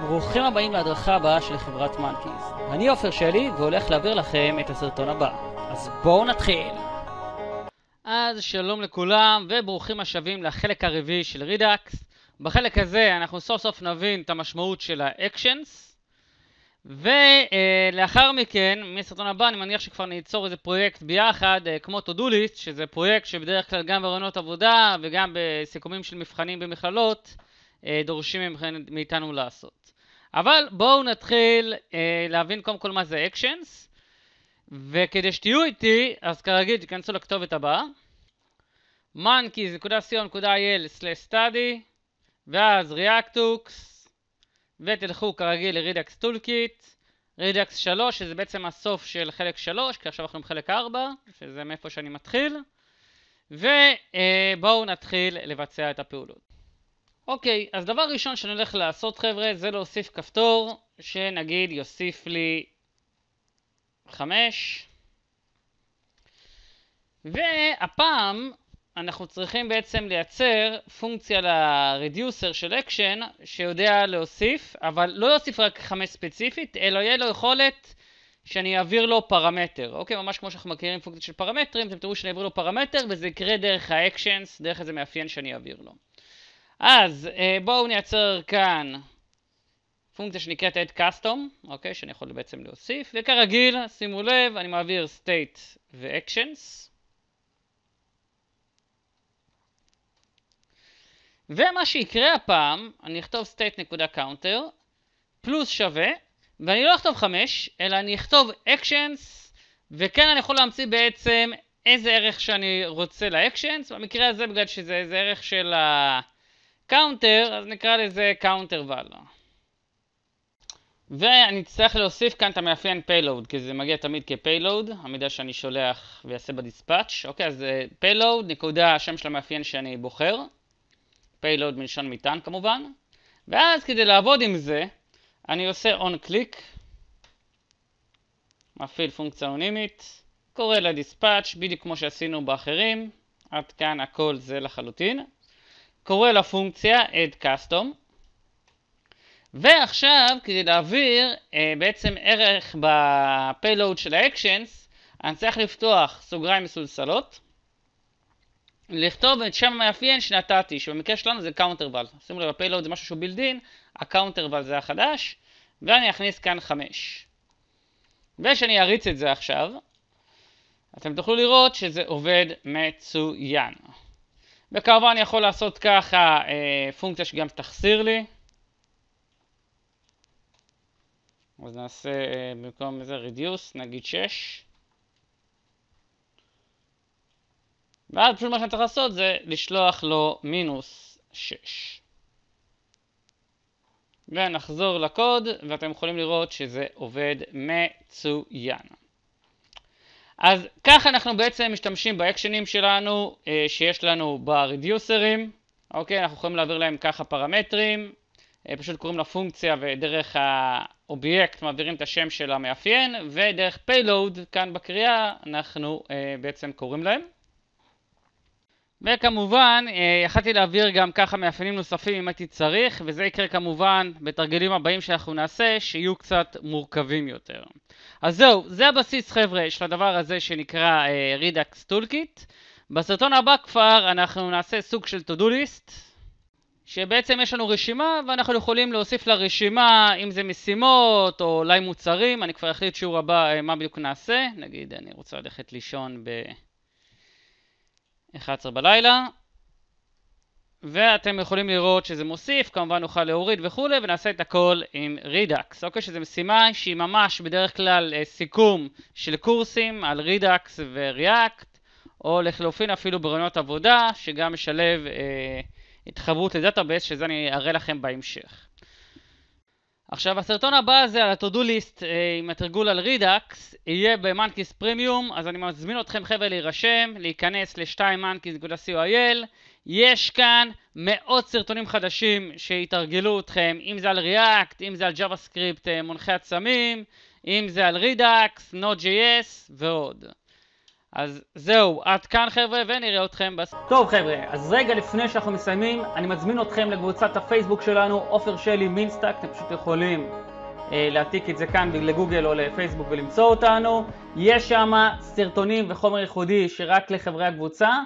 ברוכים הבאים להדרכה הבאה של חברת מנקיז. אני עופר שלי והולך להעביר לכם את הסרטון הבא. אז בואו נתחיל! אז שלום לכולם וברוכים השבים לחלק הרביעי של רידאקס. בחלק הזה אנחנו סוף סוף נבין את המשמעות של האקשנס. ולאחר מכן, מהסרטון הבא אני מניח שכבר ניצור איזה פרויקט ביחד, אה, כמו תודו ליסט, שזה פרויקט שבדרך כלל גם ברעיונות עבודה וגם בסיכומים של מבחנים במכללות. אה, דורשים מאיתנו לעשות. אבל בואו נתחיל אה, להבין קודם כל מה זה אקשנס, וכדי שתהיו איתי, אז כרגיל תיכנסו לכתובת הבאה, monkeys.co.il/study, ואז Reactux, ותלכו כרגיל ל-Redux Toolkit, Redux 3, שזה בעצם הסוף של חלק 3, כי עכשיו אנחנו בחלק 4, שזה מאיפה שאני מתחיל, ובואו אה, נתחיל לבצע את הפעולות. אוקיי, אז דבר ראשון שאני הולך לעשות חבר'ה זה להוסיף כפתור שנגיד יוסיף לי 5 והפעם אנחנו צריכים בעצם לייצר פונקציה ל-reducer של אקשן שיודע להוסיף, אבל לא יוסיף רק 5 ספציפית, אלא יהיה לו יכולת שאני אעביר לו פרמטר, אוקיי? ממש כמו שאנחנו מכירים פונקציה של פרמטרים, אתם תראו שאני אעביר לו פרמטר וזה יקרה דרך האקשנס, דרך איזה מאפיין שאני אעביר לו. אז אה, בואו נייצר כאן פונקציה שנקראת add custom, אוקיי, שאני יכול בעצם להוסיף, וכרגיל, שימו לב, אני מעביר state ו-actions. ומה שיקרה הפעם, אני אכתוב state.counter פלוס שווה, ואני לא אכתוב 5, אלא אני אכתוב actions, וכן אני יכול להמציא בעצם איזה ערך שאני רוצה ל-actions, במקרה הזה בגלל שזה איזה ערך של ה... קאונטר, אז נקרא לזה קאונטר value. ואני אצטרך להוסיף כאן את המאפיין payload, כי זה מגיע תמיד כ-payload, המידע שאני שולח ויעשה בדיספאץ'. אוקיי, אז אה, payload, נקודה, השם של המאפיין שאני בוחר, payload מלשון מטען כמובן, ואז כדי לעבוד עם זה, אני עושה on click, מפעיל פונקציה אונימית, קורא לדיספאץ', בדיוק כמו שעשינו באחרים, עד כאן הכל זה לחלוטין. קורא לפונקציה add custom ועכשיו כדי להעביר אה, בעצם ערך ב של האקשנס אני צריך לפתוח סוגריים מסולסלות לכתוב את שם המאפיין שנתתי שבמקרה שלנו זה counter שימו לב ה זה משהו שהוא built-in ה זה החדש ואני אכניס כאן 5 ושאני אריץ את זה עכשיו אתם תוכלו לראות שזה עובד מצוין וכמובן אני יכול לעשות ככה אה, פונקציה שגם תחסיר לי. אז נעשה אה, במקום איזה reduce, נגיד 6. ואז פשוט מה שאני צריך לעשות זה לשלוח לו מינוס 6. ונחזור לקוד, ואתם יכולים לראות שזה עובד מצוין. אז ככה אנחנו בעצם משתמשים באקשנים שלנו אה, שיש לנו ברדיוסרים, אוקיי? אנחנו יכולים להעביר להם ככה פרמטרים, אה, פשוט קוראים לפונקציה ודרך האובייקט מעבירים את השם של המאפיין, ודרך payload כאן בקריאה אנחנו אה, בעצם קוראים להם. וכמובן, אה, יכלתי להעביר גם ככה מאפיינים נוספים אם הייתי צריך, וזה יקרה כמובן בתרגילים הבאים שאנחנו נעשה, שיהיו קצת מורכבים יותר. אז זהו, זה הבסיס חבר'ה של הדבר הזה שנקרא uh, Redux Toolkit. בסרטון הבא כבר אנחנו נעשה סוג של to-do list, שבעצם יש לנו רשימה ואנחנו יכולים להוסיף לרשימה אם זה משימות או אולי מוצרים, אני כבר אחליט שיעור הבא אה, מה בדיוק נעשה, נגיד אני רוצה ללכת לישון ב... 11 בלילה, ואתם יכולים לראות שזה מוסיף, כמובן נוכל להוריד וכולי, ונעשה את הכל עם רידאקס. אוקיי, שזו משימה שהיא ממש בדרך כלל אה, סיכום של קורסים על רידאקס וריאקט, או לחלופין אפילו ברעיונות עבודה, שגם משלב אה, התחברות לדאטאבייס, שזה אני אראה לכם בהמשך. עכשיו הסרטון הבא הזה על ה-to-do list אה, עם התרגול על רידאקס, יהיה ב במאנקיס premium אז אני מזמין אתכם חבר'ה להירשם, להיכנס ל-2monkeys.coil, יש כאן מאות סרטונים חדשים שיתרגלו אתכם, אם זה על ריאקט, אם זה על ג'אווה סקריפט מונחי עצמים, אם זה על רידאקס, Node.js ועוד. אז זהו, עד כאן חבר'ה, ונראה אתכם בס... טוב חבר'ה, אז רגע לפני שאנחנו מסיימים, אני מזמין אתכם לקבוצת הפייסבוק שלנו, עופר שלי מינסטאק, אתם פשוט יכולים אה, להעתיק את זה כאן לגוגל או לפייסבוק ולמצוא אותנו. יש שם סרטונים וחומר ייחודי שרק לחברי הקבוצה.